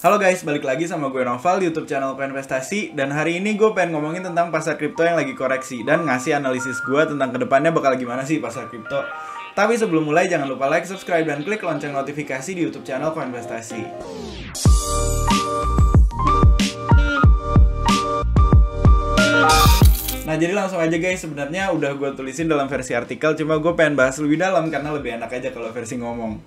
Halo guys, balik lagi sama gue Noval di YouTube channel Investasi dan hari ini gue pengen ngomongin tentang pasar kripto yang lagi koreksi dan ngasih analisis gue tentang kedepannya bakal gimana sih pasar kripto. Tapi sebelum mulai jangan lupa like, subscribe, dan klik lonceng notifikasi di YouTube channel Koinvestasi. Nah jadi langsung aja guys sebenarnya udah gue tulisin dalam versi artikel cuma gue pengen bahas lebih dalam karena lebih enak aja kalau versi ngomong.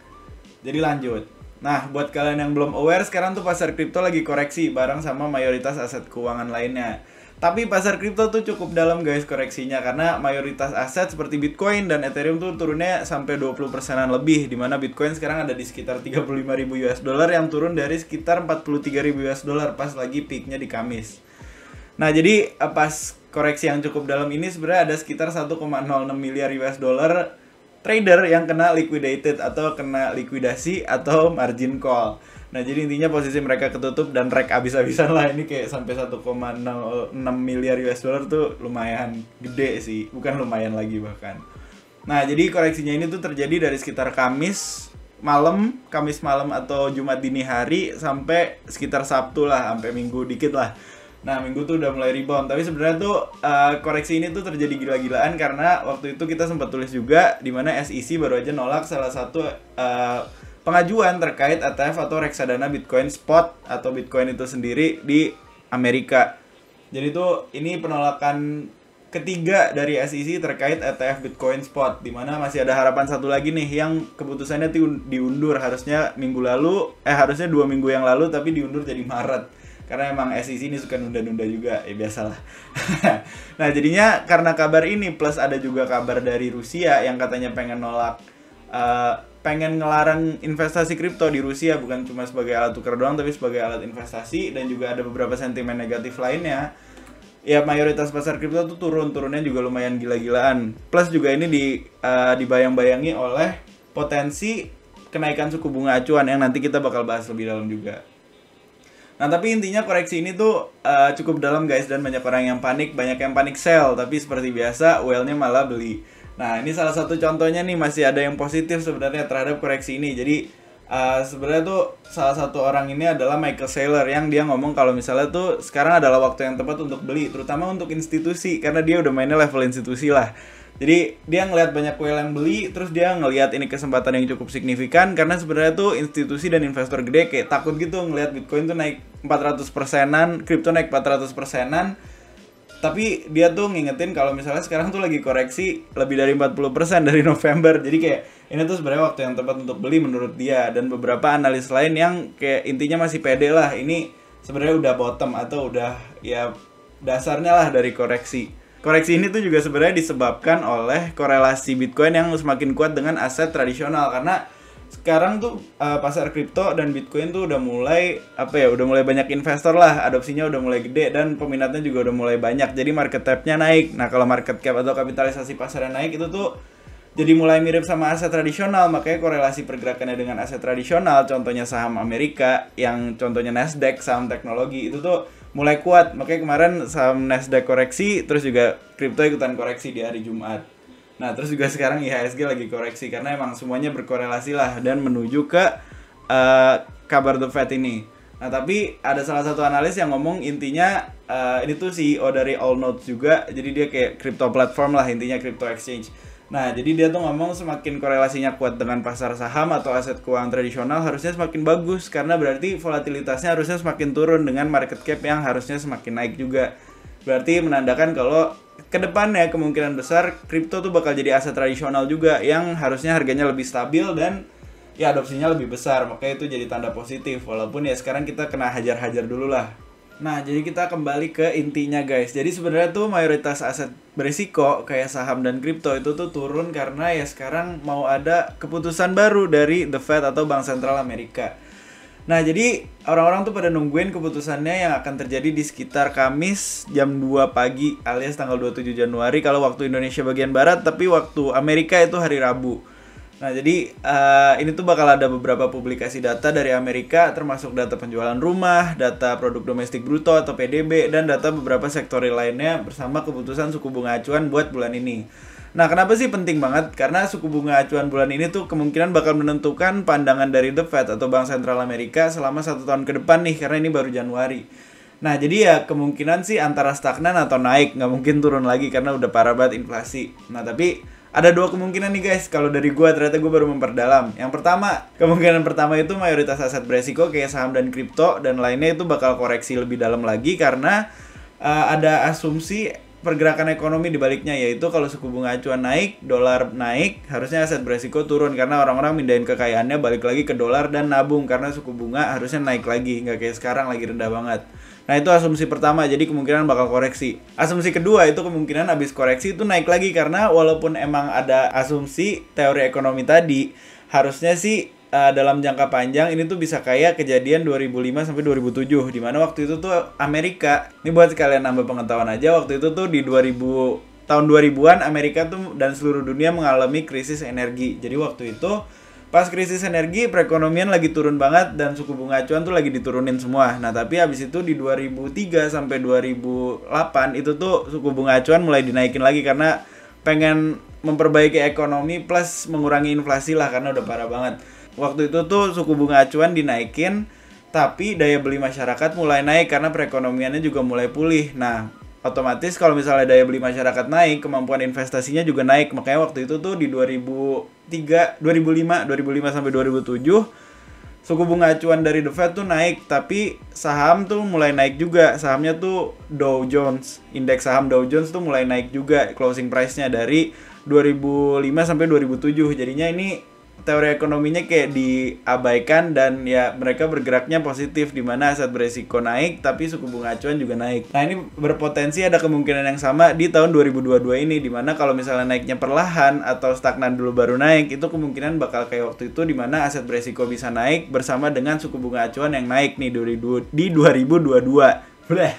Jadi lanjut. Nah, buat kalian yang belum aware, sekarang tuh pasar kripto lagi koreksi bareng sama mayoritas aset keuangan lainnya. Tapi pasar kripto tuh cukup dalam guys koreksinya karena mayoritas aset seperti Bitcoin dan Ethereum tuh turunnya sampai 20 persenan lebih dimana Bitcoin sekarang ada di sekitar 35.000 US dollar yang turun dari sekitar 43.000 US dollar pas lagi peaknya di Kamis. Nah jadi eh, pas koreksi yang cukup dalam ini sebenarnya ada sekitar 1,06 miliar US dollar trader yang kena liquidated atau kena likuidasi atau margin call. Nah, jadi intinya posisi mereka ketutup dan rek abis-abisan lah. Ini kayak sampai 1,6 miliar US dollar tuh lumayan gede sih. Bukan lumayan lagi bahkan. Nah, jadi koreksinya ini tuh terjadi dari sekitar Kamis malam, Kamis malam atau Jumat dini hari sampai sekitar Sabtu lah, sampai Minggu dikit lah. Nah minggu tuh udah mulai rebound, tapi sebenarnya tuh uh, koreksi ini tuh terjadi gila-gilaan karena waktu itu kita sempat tulis juga di mana SEC baru aja nolak salah satu uh, pengajuan terkait ETF atau reksadana Bitcoin spot atau Bitcoin itu sendiri di Amerika. Jadi tuh ini penolakan ketiga dari SEC terkait ETF Bitcoin Spot di mana masih ada harapan satu lagi nih yang keputusannya diundur harusnya minggu lalu eh harusnya dua minggu yang lalu tapi diundur jadi Maret karena emang SEC ini suka nunda-nunda juga ya biasalah nah jadinya karena kabar ini plus ada juga kabar dari Rusia yang katanya pengen nolak uh, pengen ngelarang investasi kripto di Rusia bukan cuma sebagai alat tukar doang tapi sebagai alat investasi dan juga ada beberapa sentimen negatif lainnya ya mayoritas pasar kripto tuh turun turunnya juga lumayan gila-gilaan plus juga ini di uh, dibayang-bayangi oleh potensi kenaikan suku bunga acuan yang nanti kita bakal bahas lebih dalam juga Nah tapi intinya koreksi ini tuh uh, cukup dalam guys dan banyak orang yang panik, banyak yang panik sell tapi seperti biasa whale-nya malah beli. Nah ini salah satu contohnya nih masih ada yang positif sebenarnya terhadap koreksi ini. Jadi uh, sebenarnya tuh salah satu orang ini adalah Michael Saylor yang dia ngomong kalau misalnya tuh sekarang adalah waktu yang tepat untuk beli, terutama untuk institusi karena dia udah mainnya level institusi lah. Jadi dia ngelihat banyak kuil yang beli, terus dia ngelihat ini kesempatan yang cukup signifikan karena sebenarnya tuh institusi dan investor gede kayak takut gitu ngelihat Bitcoin tuh naik 400 persenan, kripto naik 400 persenan. Tapi dia tuh ngingetin kalau misalnya sekarang tuh lagi koreksi lebih dari 40% dari November. Jadi kayak ini tuh sebenarnya waktu yang tepat untuk beli menurut dia dan beberapa analis lain yang kayak intinya masih pede lah ini sebenarnya udah bottom atau udah ya dasarnya lah dari koreksi. Koreksi ini tuh juga sebenarnya disebabkan oleh korelasi Bitcoin yang semakin kuat dengan aset tradisional karena sekarang tuh uh, pasar kripto dan Bitcoin tuh udah mulai apa ya udah mulai banyak investor lah adopsinya udah mulai gede dan peminatnya juga udah mulai banyak jadi market capnya naik nah kalau market cap atau kapitalisasi pasarnya naik itu tuh jadi mulai mirip sama aset tradisional makanya korelasi pergerakannya dengan aset tradisional contohnya saham Amerika yang contohnya Nasdaq saham teknologi itu tuh mulai kuat makanya kemarin saham Nasdaq koreksi terus juga kripto ikutan koreksi di hari Jumat nah terus juga sekarang IHSG lagi koreksi karena emang semuanya berkorelasi lah dan menuju ke uh, kabar the Fed ini nah tapi ada salah satu analis yang ngomong intinya uh, ini tuh CEO dari All Notes juga jadi dia kayak crypto platform lah intinya crypto exchange Nah, jadi dia tuh ngomong semakin korelasinya kuat dengan pasar saham atau aset keuangan tradisional harusnya semakin bagus karena berarti volatilitasnya harusnya semakin turun dengan market cap yang harusnya semakin naik juga. Berarti menandakan kalau ke depannya kemungkinan besar kripto tuh bakal jadi aset tradisional juga yang harusnya harganya lebih stabil dan ya adopsinya lebih besar. Makanya itu jadi tanda positif walaupun ya sekarang kita kena hajar-hajar dulu lah Nah, jadi kita kembali ke intinya guys. Jadi sebenarnya tuh mayoritas aset berisiko kayak saham dan kripto itu tuh turun karena ya sekarang mau ada keputusan baru dari The Fed atau Bank Sentral Amerika. Nah, jadi orang-orang tuh pada nungguin keputusannya yang akan terjadi di sekitar Kamis jam 2 pagi alias tanggal 27 Januari kalau waktu Indonesia bagian barat, tapi waktu Amerika itu hari Rabu. Nah, jadi uh, ini tuh bakal ada beberapa publikasi data dari Amerika termasuk data penjualan rumah, data produk domestik bruto atau PDB dan data beberapa sektor lainnya bersama keputusan suku bunga acuan buat bulan ini. Nah, kenapa sih penting banget? Karena suku bunga acuan bulan ini tuh kemungkinan bakal menentukan pandangan dari The Fed atau Bank Sentral Amerika selama satu tahun ke depan nih, karena ini baru Januari. Nah, jadi ya kemungkinan sih antara stagnan atau naik, nggak mungkin turun lagi karena udah parah banget inflasi. Nah, tapi ada dua kemungkinan nih guys kalau dari gue ternyata gue baru memperdalam. Yang pertama, kemungkinan pertama itu mayoritas aset beresiko kayak saham dan kripto dan lainnya itu bakal koreksi lebih dalam lagi karena uh, ada asumsi pergerakan ekonomi di baliknya yaitu kalau suku bunga acuan naik, dolar naik, harusnya aset beresiko turun karena orang-orang mindahin kekayaannya balik lagi ke dolar dan nabung karena suku bunga harusnya naik lagi nggak kayak sekarang lagi rendah banget. Nah itu asumsi pertama, jadi kemungkinan bakal koreksi. Asumsi kedua itu kemungkinan abis koreksi itu naik lagi karena walaupun emang ada asumsi teori ekonomi tadi, harusnya sih uh, dalam jangka panjang ini tuh bisa kayak kejadian 2005 sampai 2007 di mana waktu itu tuh Amerika. Ini buat kalian nambah pengetahuan aja waktu itu tuh di 2000 tahun 2000-an Amerika tuh dan seluruh dunia mengalami krisis energi. Jadi waktu itu Pas krisis energi, perekonomian lagi turun banget dan suku bunga acuan tuh lagi diturunin semua. Nah, tapi habis itu di 2003 sampai 2008 itu tuh suku bunga acuan mulai dinaikin lagi karena pengen memperbaiki ekonomi plus mengurangi inflasi lah karena udah parah banget. Waktu itu tuh suku bunga acuan dinaikin tapi daya beli masyarakat mulai naik karena perekonomiannya juga mulai pulih. Nah, otomatis kalau misalnya daya beli masyarakat naik, kemampuan investasinya juga naik. Makanya waktu itu tuh di 2000 3 2005 2005 sampai 2007 suku bunga acuan dari The Fed tuh naik tapi saham tuh mulai naik juga sahamnya tuh Dow Jones indeks saham Dow Jones tuh mulai naik juga closing price-nya dari 2005 sampai 2007 jadinya ini teori ekonominya kayak diabaikan dan ya mereka bergeraknya positif di mana aset beresiko naik tapi suku bunga acuan juga naik. Nah, ini berpotensi ada kemungkinan yang sama di tahun 2022 ini di mana kalau misalnya naiknya perlahan atau stagnan dulu baru naik itu kemungkinan bakal kayak waktu itu di mana aset beresiko bisa naik bersama dengan suku bunga acuan yang naik nih di 2022. Bleh.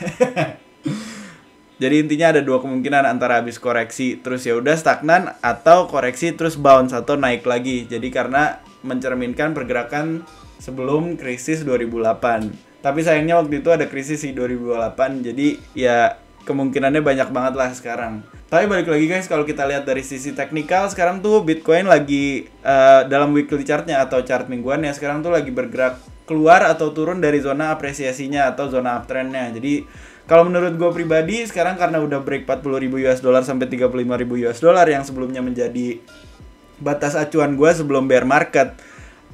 Jadi intinya ada dua kemungkinan antara habis koreksi terus ya udah stagnan atau koreksi terus bounce atau naik lagi. Jadi karena mencerminkan pergerakan sebelum krisis 2008. Tapi sayangnya waktu itu ada krisis di 2008. Jadi ya kemungkinannya banyak banget lah sekarang. Tapi balik lagi guys, kalau kita lihat dari sisi teknikal sekarang tuh Bitcoin lagi uh, dalam weekly chartnya atau chart mingguan ya sekarang tuh lagi bergerak keluar atau turun dari zona apresiasinya atau zona uptrendnya. Jadi kalau menurut gue pribadi sekarang karena udah break 40 ribu US dollar sampai 35 ribu US dollar yang sebelumnya menjadi batas acuan gue sebelum bear market.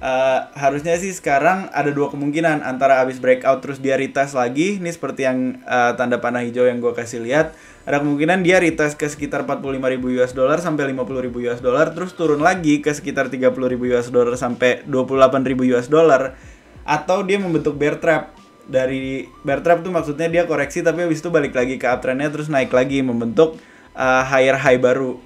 Uh, harusnya sih sekarang ada dua kemungkinan antara abis breakout terus dia retest lagi ini seperti yang uh, tanda panah hijau yang gue kasih lihat ada kemungkinan dia retest ke sekitar 45.000 US dollar sampai 50.000 US dollar terus turun lagi ke sekitar 30.000 US dollar sampai 28.000 US dollar atau dia membentuk bear trap dari bear trap tuh maksudnya dia koreksi tapi habis itu balik lagi ke uptrendnya terus naik lagi membentuk uh, higher high baru.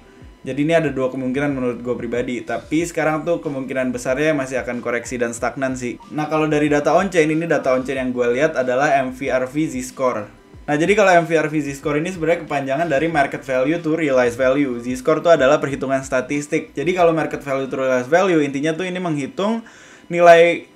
Jadi ini ada dua kemungkinan menurut gue pribadi, tapi sekarang tuh kemungkinan besarnya masih akan koreksi dan stagnan sih. Nah kalau dari data on-chain, ini data on-chain yang gue lihat adalah MVRV Z-Score. Nah jadi kalau MVRV Z-Score ini sebenarnya kepanjangan dari market value to realized value. Z-Score tuh adalah perhitungan statistik. Jadi kalau market value to realized value, intinya tuh ini menghitung nilai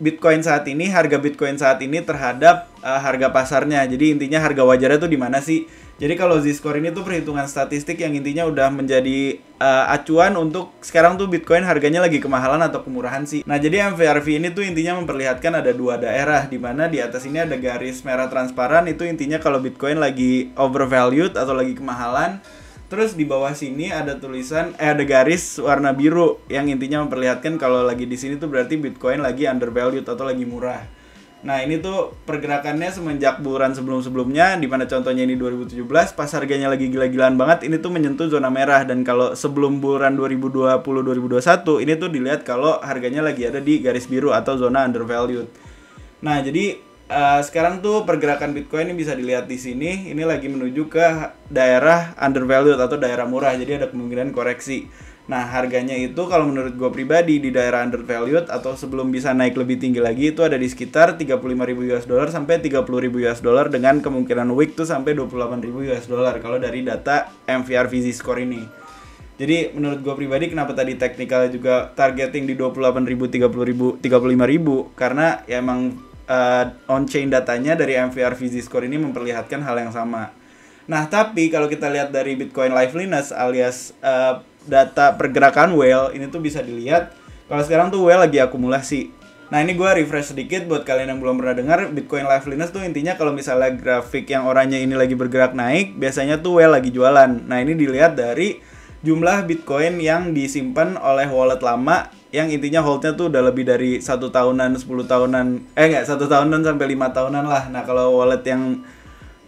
Bitcoin saat ini, harga Bitcoin saat ini terhadap uh, harga pasarnya. Jadi intinya harga wajarnya tuh di mana sih? Jadi kalau Z-score ini tuh perhitungan statistik yang intinya udah menjadi uh, acuan untuk sekarang tuh Bitcoin harganya lagi kemahalan atau kemurahan sih. Nah, jadi MVRV ini tuh intinya memperlihatkan ada dua daerah di mana di atas ini ada garis merah transparan itu intinya kalau Bitcoin lagi overvalued atau lagi kemahalan Terus di bawah sini ada tulisan eh ada garis warna biru yang intinya memperlihatkan kalau lagi di sini tuh berarti Bitcoin lagi undervalued atau lagi murah. Nah, ini tuh pergerakannya semenjak bulan sebelum-sebelumnya di mana contohnya ini 2017 pas harganya lagi gila-gilaan banget, ini tuh menyentuh zona merah dan kalau sebelum bulan 2020 2021 ini tuh dilihat kalau harganya lagi ada di garis biru atau zona undervalued. Nah, jadi Eh, sekarang tuh pergerakan Bitcoin ini bisa dilihat di sini. Ini lagi menuju ke daerah undervalued atau daerah murah. Jadi ada kemungkinan koreksi. Nah, harganya itu kalau menurut gue pribadi di daerah undervalued atau sebelum bisa naik lebih tinggi lagi itu ada di sekitar 35.000 US dollar sampai 30.000 US dollar dengan kemungkinan week tuh sampai 28.000 US dollar kalau dari data MVR VZ score ini. Jadi menurut gue pribadi kenapa tadi teknikalnya juga targeting di 28.000, 30.000, 35.000 karena ya emang uh, on-chain datanya dari MVR VZ Score ini memperlihatkan hal yang sama. Nah, tapi kalau kita lihat dari Bitcoin Liveliness alias uh, data pergerakan whale ini tuh bisa dilihat kalau sekarang tuh whale lagi akumulasi. Nah, ini gue refresh sedikit buat kalian yang belum pernah dengar Bitcoin Liveliness tuh intinya kalau misalnya grafik yang oranye ini lagi bergerak naik, biasanya tuh whale lagi jualan. Nah, ini dilihat dari jumlah Bitcoin yang disimpan oleh wallet lama yang intinya holdnya tuh udah lebih dari satu tahunan, 10 tahunan, eh nggak satu tahunan sampai lima tahunan lah. Nah kalau wallet yang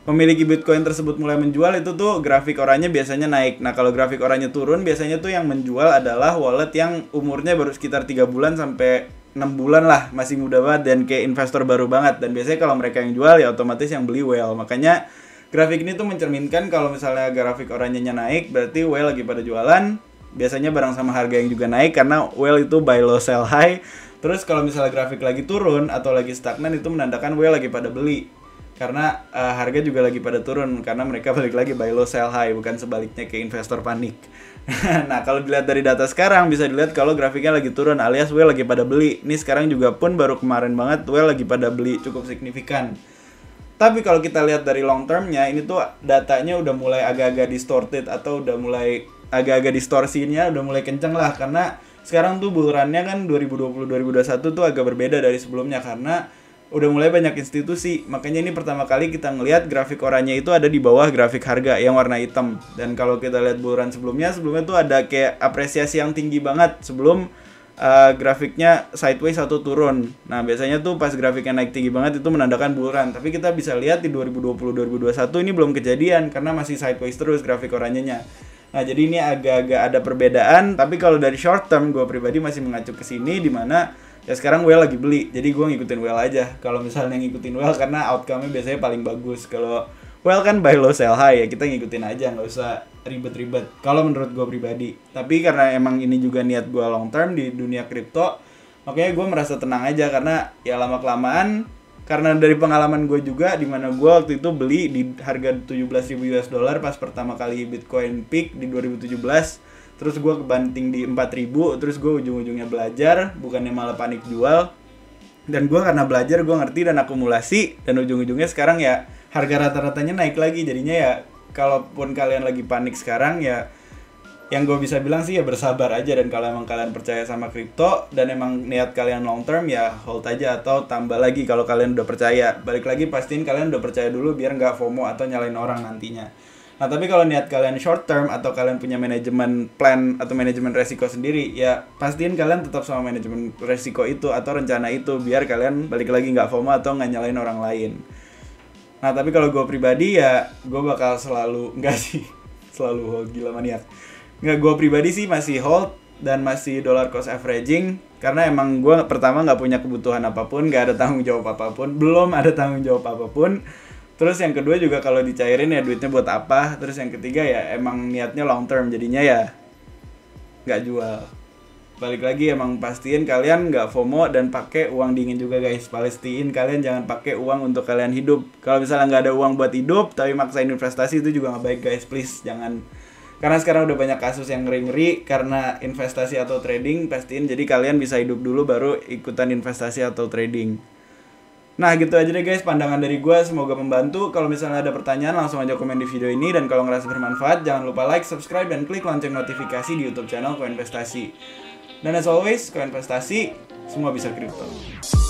memiliki Bitcoin tersebut mulai menjual itu tuh grafik orangnya biasanya naik. Nah kalau grafik orangnya turun biasanya tuh yang menjual adalah wallet yang umurnya baru sekitar tiga bulan sampai enam bulan lah masih muda banget dan kayak investor baru banget dan biasanya kalau mereka yang jual ya otomatis yang beli well makanya grafik ini tuh mencerminkan kalau misalnya grafik oranjenya naik berarti whale lagi pada jualan biasanya barang sama harga yang juga naik karena well itu buy low sell high terus kalau misalnya grafik lagi turun atau lagi stagnan itu menandakan well lagi pada beli karena uh, harga juga lagi pada turun karena mereka balik lagi buy low sell high bukan sebaliknya ke investor panik. nah, kalau dilihat dari data sekarang bisa dilihat kalau grafiknya lagi turun alias well lagi pada beli. ini sekarang juga pun baru kemarin banget well lagi pada beli cukup signifikan. Tapi kalau kita lihat dari long termnya, ini tuh datanya udah mulai agak-agak distorted atau udah mulai agak-agak distorsinya udah mulai kenceng lah karena sekarang tuh bulurannya kan 2020-2021 tuh agak berbeda dari sebelumnya karena udah mulai banyak institusi makanya ini pertama kali kita ngelihat grafik oranye itu ada di bawah grafik harga yang warna hitam dan kalau kita lihat bulan sebelumnya sebelumnya tuh ada kayak apresiasi yang tinggi banget sebelum uh, grafiknya sideways atau turun. Nah, biasanya tuh pas grafiknya naik tinggi banget itu menandakan bull Tapi kita bisa lihat di 2020-2021 ini belum kejadian karena masih sideways terus grafik oranyenya. Nah, jadi ini agak-agak ada perbedaan, tapi kalau dari short term gue pribadi masih mengacu ke sini di mana ya sekarang well lagi beli. Jadi gue ngikutin well aja. Kalau misalnya ngikutin well karena outcome-nya biasanya paling bagus. Kalau well kan by low sell high ya kita ngikutin aja nggak usah ribet-ribet kalau menurut gue pribadi tapi karena emang ini juga niat gue long term di dunia kripto makanya gue merasa tenang aja karena ya lama kelamaan karena dari pengalaman gue juga di mana gue waktu itu beli di harga ribu US dollar pas pertama kali Bitcoin peak di 2017 terus gue kebanting di 4.000 terus gue ujung-ujungnya belajar bukannya malah panik jual dan gue karena belajar gue ngerti dan akumulasi dan ujung-ujungnya sekarang ya harga rata-ratanya naik lagi jadinya ya kalaupun kalian lagi panik sekarang ya yang gue bisa bilang sih ya bersabar aja dan kalau emang kalian percaya sama kripto dan emang niat kalian long term ya hold aja atau tambah lagi kalau kalian udah percaya balik lagi pastiin kalian udah percaya dulu biar nggak FOMO atau nyalain orang nantinya nah tapi kalau niat kalian short term atau kalian punya manajemen plan atau manajemen resiko sendiri ya pastiin kalian tetap sama manajemen resiko itu atau rencana itu biar kalian balik lagi nggak FOMO atau nggak nyalain orang lain Nah tapi kalau gue pribadi ya gue bakal selalu enggak sih selalu hold gila maniak. Enggak gue pribadi sih masih hold dan masih dollar cost averaging karena emang gue pertama nggak punya kebutuhan apapun, nggak ada tanggung jawab apapun, belum ada tanggung jawab apapun. Terus yang kedua juga kalau dicairin ya duitnya buat apa. Terus yang ketiga ya emang niatnya long term jadinya ya nggak jual balik lagi emang pastiin kalian nggak FOMO dan pakai uang dingin juga guys palestiin kalian jangan pakai uang untuk kalian hidup kalau misalnya nggak ada uang buat hidup tapi maksa investasi itu juga nggak baik guys please jangan karena sekarang udah banyak kasus yang ngeri-ngeri karena investasi atau trading pastiin jadi kalian bisa hidup dulu baru ikutan investasi atau trading Nah gitu aja deh guys pandangan dari gue semoga membantu Kalau misalnya ada pertanyaan langsung aja komen di video ini Dan kalau ngerasa bermanfaat jangan lupa like, subscribe, dan klik lonceng notifikasi di youtube channel Koinvestasi dan as always, kalian prestasi, semua bisa kripto.